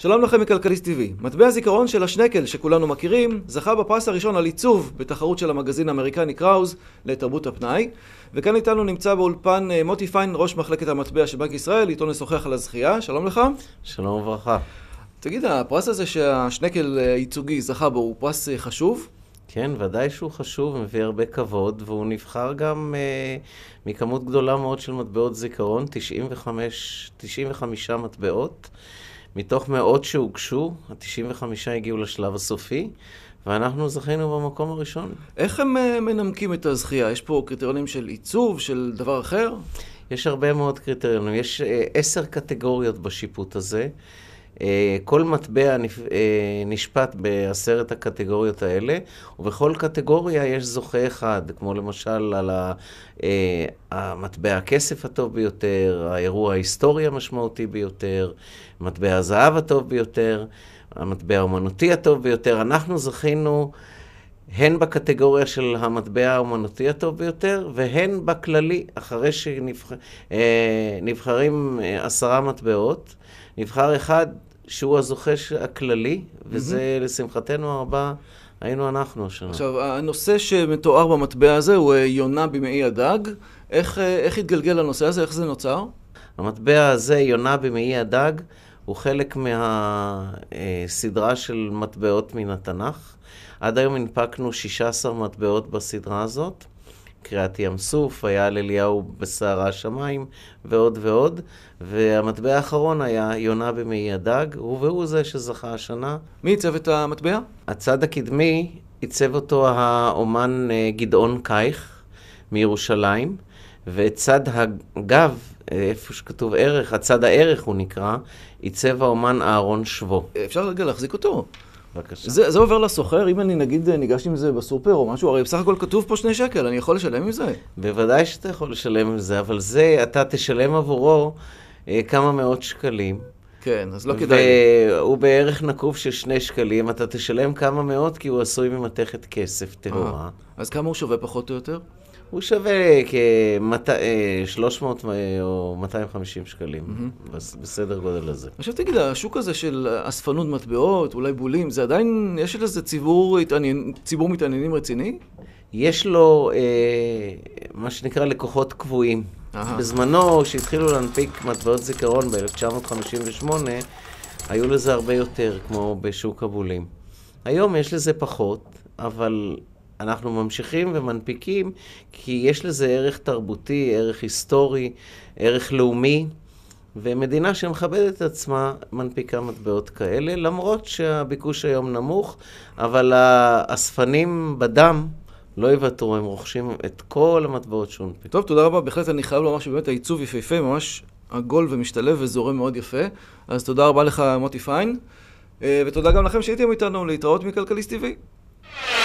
שלום לכם מכלכליסט TV. מטבע הזיכרון של השנקל שכולנו מכירים, זכה בפרס הראשון על עיצוב בתחרות של המגזין האמריקני קראוז לתרבות הפנאי. וכאן איתנו נמצא באולפן אה, מוטי פיין, ראש מחלקת המטבע של בנק ישראל, איתו נשוחח על הזכייה. שלום לך. שלום וברכה. תגיד, הפרס הזה שהשנקל אה, ייצוגי זכה בו הוא פרס אה, חשוב? כן, ודאי שהוא חשוב, מביא הרבה כבוד, והוא נבחר גם אה, מכמות גדולה מאוד של מטבעות זיכרון, 95, 95 מטבעות. מתוך מאות שהוגשו, ה-95 הגיעו לשלב הסופי, ואנחנו זכינו במקום הראשון. איך הם uh, מנמקים את הזכייה? יש פה קריטריונים של עיצוב, של דבר אחר? יש הרבה מאוד קריטריונים. יש אה, עשר uh, קטגוריות בשיפוט הזה. אה, כל מטבע אה, נשפט בעשרת הקטגוריות האלה, ובכל קטגוריה יש זוכה אחד, כמו למשל על אה, המטבע הכסף הטוב ביותר, האירוע ההיסטורי המשמעותי ביותר, מטבע הזהב הטוב ביותר, המטבע האומנותי הטוב ביותר. אנחנו זכינו... הן בקטגוריה של המטבע האומנותי הטוב ביותר, והן בכללי, אחרי שנבחרים שנבח... אה, אה, עשרה מטבעות, נבחר אחד שהוא הזוכה הכללי, וזה mm-hmm. לשמחתנו הרבה היינו אנחנו השנה. עכשיו, הנושא שמתואר במטבע הזה הוא אה, יונה במעי הדג. איך, איך התגלגל הנושא הזה? איך זה נוצר? המטבע הזה, יונה במעי הדג, הוא חלק מהסדרה אה, של מטבעות מן התנ"ך. עד היום הנפקנו 16 מטבעות בסדרה הזאת. קריעת ים סוף, היה על אליהו בסערה שמיים, ועוד ועוד. והמטבע האחרון היה יונה במעי הדג, הוא והוא זה שזכה השנה. מי עיצב את המטבע? הצד הקדמי עיצב אותו האומן אה, גדעון קייך מירושלים. ואת צד הגב, איפה שכתוב ערך, הצד הערך הוא נקרא, עיצב האומן אהרון שבו. אפשר רגע להחזיק אותו. בבקשה. זה, זה עובר לסוחר, אם אני נגיד ניגש עם זה בסופר או משהו, הרי בסך הכל כתוב פה שני שקל, אני יכול לשלם עם זה? בוודאי שאתה יכול לשלם עם זה, אבל זה, אתה תשלם עבורו אה, כמה מאות שקלים. כן, אז לא כדאי. והוא בערך נקוב של שני שקלים, אתה תשלם כמה מאות כי הוא עשוי ממתכת כסף אה, טהורה. אז כמה הוא שווה פחות או יותר? הוא שווה כ-300 אה, אה, או 250 שקלים, mm-hmm. בסדר גודל הזה. עכשיו תגיד, השוק הזה של אספנות מטבעות, אולי בולים, זה עדיין, יש לזה ציבור, התעניין, ציבור מתעניינים רציני? יש לו אה, מה שנקרא לקוחות קבועים. Aha. בזמנו, כשהתחילו להנפיק מטבעות זיכרון ב-1958, היו לזה הרבה יותר, כמו בשוק הבולים. היום יש לזה פחות, אבל אנחנו ממשיכים ומנפיקים, כי יש לזה ערך תרבותי, ערך היסטורי, ערך לאומי, ומדינה שמכבדת את עצמה מנפיקה מטבעות כאלה, למרות שהביקוש היום נמוך, אבל האספנים בדם... לא יוותרו, הם רוכשים את כל המטבעות שהונפיקו. טוב, תודה רבה. בהחלט אני חייב לומר שבאמת העיצוב יפהפה, ממש עגול ומשתלב וזורם מאוד יפה. אז תודה רבה לך, מוטי פיין, אה, ותודה גם לכם שהייתם איתנו להתראות מכלכליסט TV.